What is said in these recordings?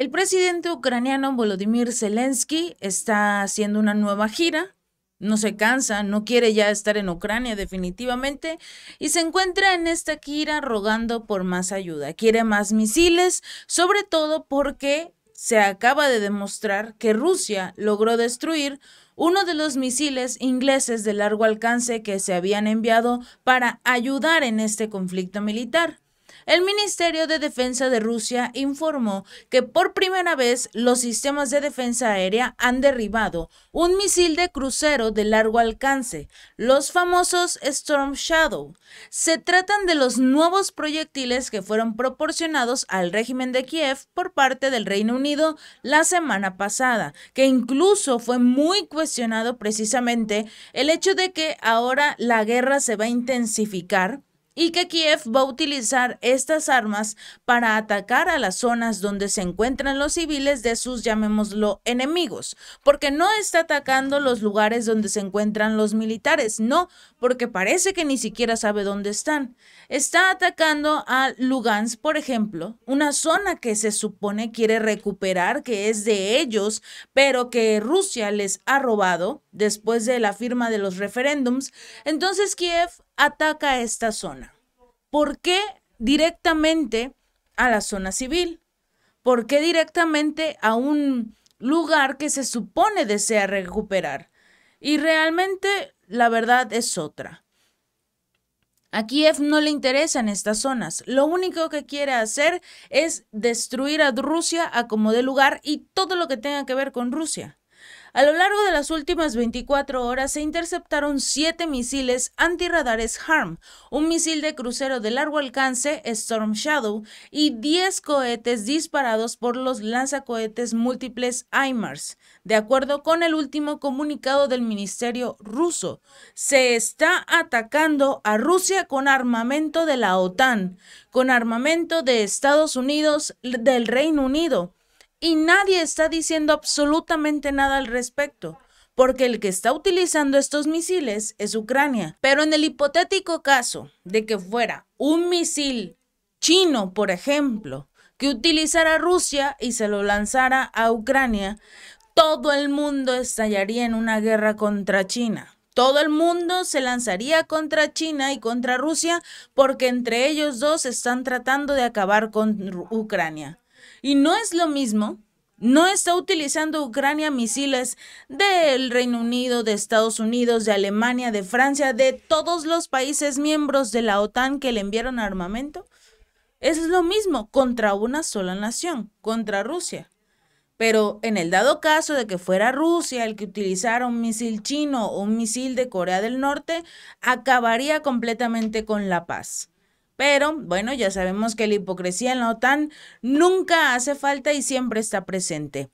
El presidente ucraniano Volodymyr Zelensky está haciendo una nueva gira, no se cansa, no quiere ya estar en Ucrania definitivamente y se encuentra en esta gira rogando por más ayuda. Quiere más misiles, sobre todo porque se acaba de demostrar que Rusia logró destruir uno de los misiles ingleses de largo alcance que se habían enviado para ayudar en este conflicto militar. El Ministerio de Defensa de Rusia informó que por primera vez los sistemas de defensa aérea han derribado un misil de crucero de largo alcance, los famosos Storm Shadow. Se tratan de los nuevos proyectiles que fueron proporcionados al régimen de Kiev por parte del Reino Unido la semana pasada, que incluso fue muy cuestionado precisamente el hecho de que ahora la guerra se va a intensificar y que Kiev va a utilizar estas armas para atacar a las zonas donde se encuentran los civiles de sus, llamémoslo, enemigos, porque no está atacando los lugares donde se encuentran los militares, no, porque parece que ni siquiera sabe dónde están. Está atacando a Lugansk, por ejemplo, una zona que se supone quiere recuperar, que es de ellos, pero que Rusia les ha robado después de la firma de los referéndums. Entonces Kiev ataca esta zona. ¿por qué directamente a la zona civil? ¿Por qué directamente a un lugar que se supone desea recuperar? Y realmente la verdad es otra. A Kiev no le interesan estas zonas. Lo único que quiere hacer es destruir a Rusia a como de lugar y todo lo que tenga que ver con Rusia. A lo largo de las últimas 24 horas se interceptaron 7 misiles antirradares HARM, un misil de crucero de largo alcance Storm Shadow y 10 cohetes disparados por los lanzacohetes múltiples Imars. De acuerdo con el último comunicado del Ministerio ruso, se está atacando a Rusia con armamento de la OTAN, con armamento de Estados Unidos, del Reino Unido y nadie está diciendo absolutamente nada al respecto, porque el que está utilizando estos misiles es Ucrania. Pero en el hipotético caso de que fuera un misil chino, por ejemplo, que utilizara Rusia y se lo lanzara a Ucrania, todo el mundo estallaría en una guerra contra China. Todo el mundo se lanzaría contra China y contra Rusia porque entre ellos dos están tratando de acabar con Ucrania. Y no es lo mismo no está utilizando Ucrania misiles del Reino Unido, de Estados Unidos, de Alemania, de Francia, de todos los países miembros de la OTAN que le enviaron armamento. Es lo mismo contra una sola nación, contra Rusia. Pero en el dado caso de que fuera Rusia el que utilizara un misil chino o un misil de Corea del Norte, acabaría completamente con la paz. Pero bueno, ya sabemos que la hipocresía en la OTAN nunca hace falta y siempre está presente.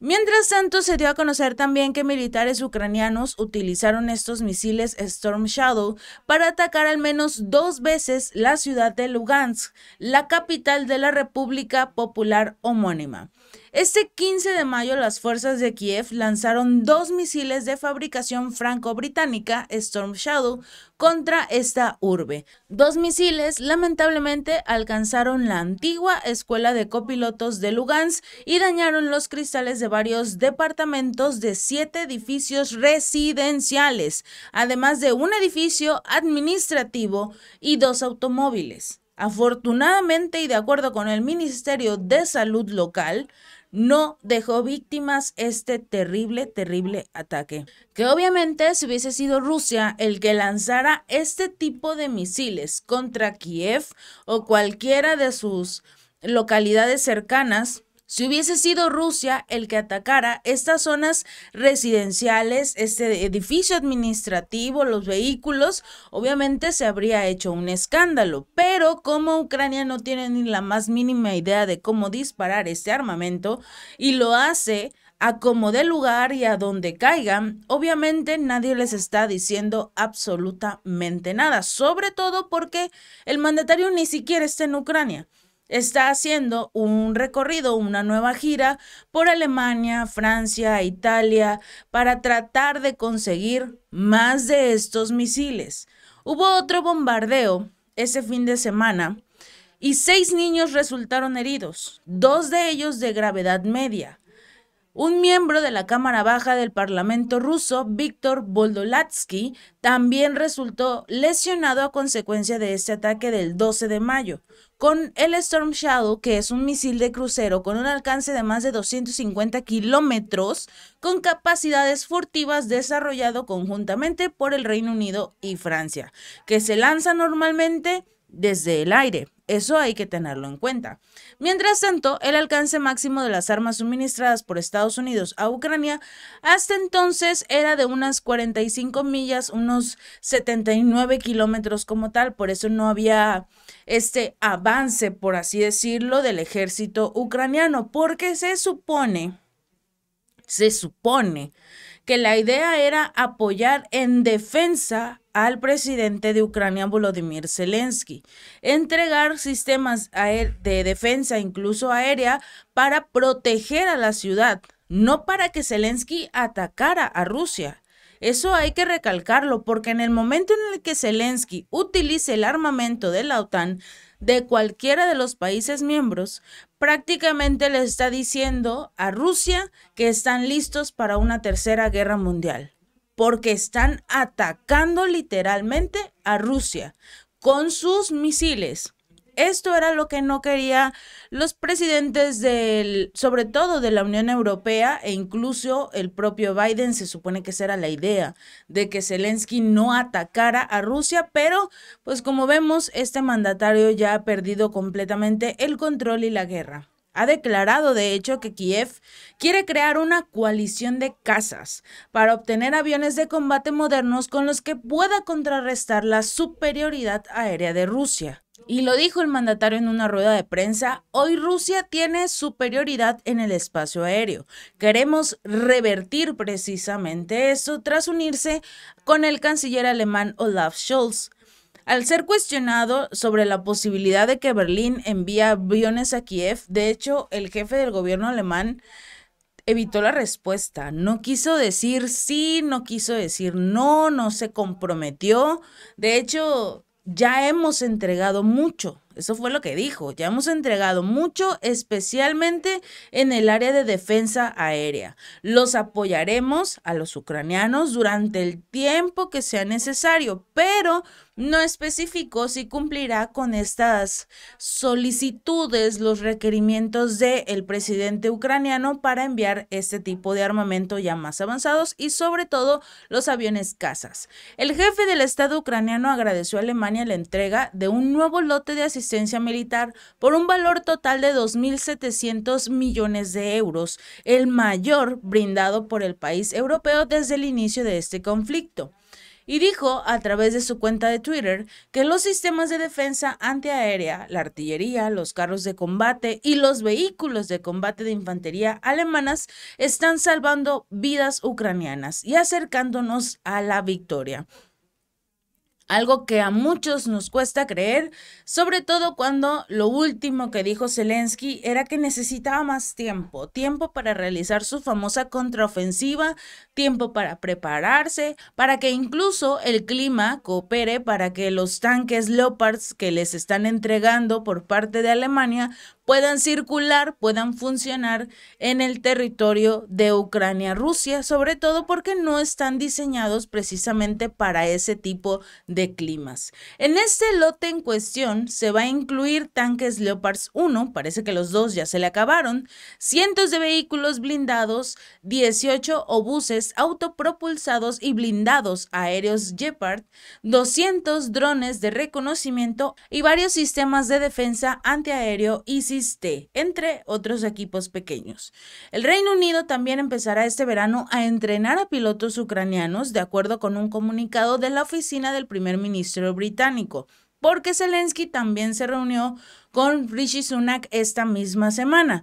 Mientras tanto, se dio a conocer también que militares ucranianos utilizaron estos misiles Storm Shadow para atacar al menos dos veces la ciudad de Lugansk, la capital de la República Popular homónima. Este 15 de mayo las fuerzas de Kiev lanzaron dos misiles de fabricación franco-británica Storm Shadow contra esta urbe. Dos misiles lamentablemente alcanzaron la antigua escuela de copilotos de Lugansk y dañaron los cristales de varios departamentos de siete edificios residenciales, además de un edificio administrativo y dos automóviles. Afortunadamente y de acuerdo con el Ministerio de Salud local, no dejó víctimas este terrible, terrible ataque. Que obviamente si hubiese sido Rusia el que lanzara este tipo de misiles contra Kiev o cualquiera de sus localidades cercanas, si hubiese sido Rusia el que atacara estas zonas residenciales, este edificio administrativo, los vehículos, obviamente se habría hecho un escándalo. Pero como Ucrania no tiene ni la más mínima idea de cómo disparar este armamento y lo hace a como de lugar y a donde caigan, obviamente nadie les está diciendo absolutamente nada, sobre todo porque el mandatario ni siquiera está en Ucrania está haciendo un recorrido, una nueva gira por Alemania, Francia, Italia, para tratar de conseguir más de estos misiles. Hubo otro bombardeo ese fin de semana y seis niños resultaron heridos, dos de ellos de gravedad media. Un miembro de la Cámara Baja del Parlamento ruso, Víctor Boldolatsky, también resultó lesionado a consecuencia de este ataque del 12 de mayo, con el Storm Shadow, que es un misil de crucero con un alcance de más de 250 kilómetros, con capacidades furtivas desarrollado conjuntamente por el Reino Unido y Francia, que se lanza normalmente desde el aire. Eso hay que tenerlo en cuenta. Mientras tanto, el alcance máximo de las armas suministradas por Estados Unidos a Ucrania hasta entonces era de unas 45 millas, unos 79 kilómetros como tal. Por eso no había este avance, por así decirlo, del ejército ucraniano, porque se supone, se supone que la idea era apoyar en defensa al presidente de Ucrania, Volodymyr Zelensky, entregar sistemas de defensa, incluso aérea, para proteger a la ciudad, no para que Zelensky atacara a Rusia. Eso hay que recalcarlo porque en el momento en el que Zelensky utilice el armamento de la OTAN de cualquiera de los países miembros, prácticamente le está diciendo a Rusia que están listos para una tercera guerra mundial porque están atacando literalmente a Rusia con sus misiles. Esto era lo que no quería los presidentes del, sobre todo de la Unión Europea e incluso el propio Biden, se supone que esa era la idea de que Zelensky no atacara a Rusia, pero pues como vemos, este mandatario ya ha perdido completamente el control y la guerra. Ha declarado, de hecho, que Kiev quiere crear una coalición de casas para obtener aviones de combate modernos con los que pueda contrarrestar la superioridad aérea de Rusia. Y lo dijo el mandatario en una rueda de prensa, hoy Rusia tiene superioridad en el espacio aéreo. Queremos revertir precisamente eso tras unirse con el canciller alemán Olaf Scholz al ser cuestionado sobre la posibilidad de que Berlín envíe aviones a Kiev, de hecho, el jefe del gobierno alemán evitó la respuesta. No quiso decir sí, no quiso decir no, no se comprometió. De hecho, ya hemos entregado mucho, eso fue lo que dijo. Ya hemos entregado mucho, especialmente en el área de defensa aérea. Los apoyaremos a los ucranianos durante el tiempo que sea necesario, pero no especificó si cumplirá con estas solicitudes, los requerimientos del presidente ucraniano para enviar este tipo de armamento ya más avanzados y sobre todo los aviones casas. El jefe del Estado ucraniano agradeció a Alemania la entrega de un nuevo lote de asistencia militar por un valor total de 2.700 millones de euros, el mayor brindado por el país europeo desde el inicio de este conflicto y dijo a través de su cuenta de Twitter que los sistemas de defensa antiaérea, la artillería, los carros de combate y los vehículos de combate de infantería alemanas están salvando vidas ucranianas y acercándonos a la victoria. Algo que a muchos nos cuesta creer, sobre todo cuando lo último que dijo Zelensky era que necesitaba más tiempo, tiempo para realizar su famosa contraofensiva, tiempo para prepararse, para que incluso el clima coopere para que los tanques Lopards que les están entregando por parte de Alemania puedan circular, puedan funcionar en el territorio de Ucrania-Rusia, sobre todo porque no están diseñados precisamente para ese tipo de climas. En este lote en cuestión se va a incluir tanques Leopards 1, parece que los dos ya se le acabaron, cientos de vehículos blindados, 18 obuses autopropulsados y blindados aéreos jeppard 200 drones de reconocimiento y varios sistemas de defensa antiaéreo y entre otros equipos pequeños. El Reino Unido también empezará este verano a entrenar a pilotos ucranianos, de acuerdo con un comunicado de la oficina del primer ministro británico, porque Zelensky también se reunió con Rishi Sunak esta misma semana.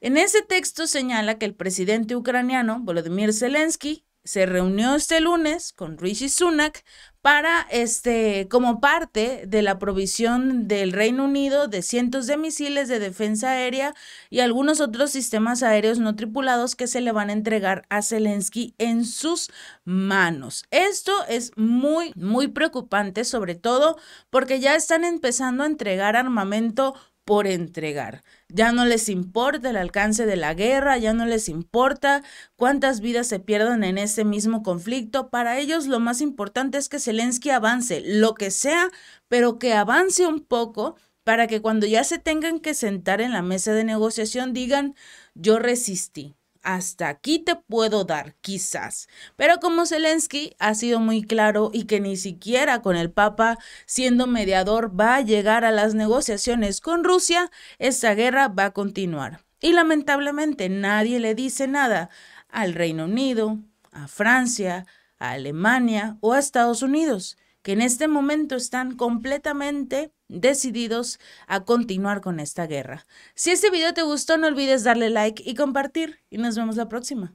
En ese texto señala que el presidente ucraniano, Volodymyr Zelensky, se reunió este lunes con Rishi Sunak para, este, como parte de la provisión del Reino Unido de cientos de misiles de defensa aérea y algunos otros sistemas aéreos no tripulados que se le van a entregar a Zelensky en sus manos. Esto es muy, muy preocupante, sobre todo porque ya están empezando a entregar armamento por entregar ya no les importa el alcance de la guerra, ya no les importa cuántas vidas se pierdan en ese mismo conflicto. Para ellos lo más importante es que Zelensky avance, lo que sea, pero que avance un poco para que cuando ya se tengan que sentar en la mesa de negociación digan, yo resistí, hasta aquí te puedo dar, quizás. Pero como Zelensky ha sido muy claro y que ni siquiera con el Papa, siendo mediador, va a llegar a las negociaciones con Rusia, esta guerra va a continuar. Y lamentablemente nadie le dice nada al Reino Unido, a Francia, a Alemania o a Estados Unidos, que en este momento están completamente decididos a continuar con esta guerra. Si este video te gustó, no olvides darle like y compartir. Y nos vemos la próxima.